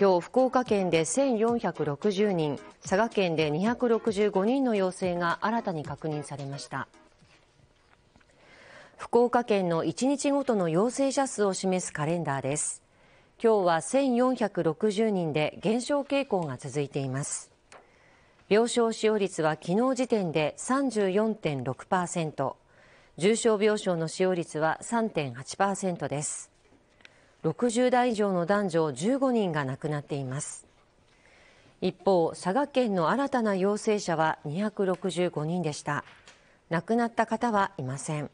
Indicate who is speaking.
Speaker 1: 今日、福岡県で1460人、佐賀県で265人の陽性が新たに確認されました。福岡県の1日ごとの陽性者数を示すカレンダーです。今日は1460人で減少傾向が続いています。病床使用率は昨日時点で34.6%、重症病床の使用率は3.8%です。60代以上の男女15人が亡くなっています一方佐賀県の新たな陽性者は265人でした亡くなった方はいません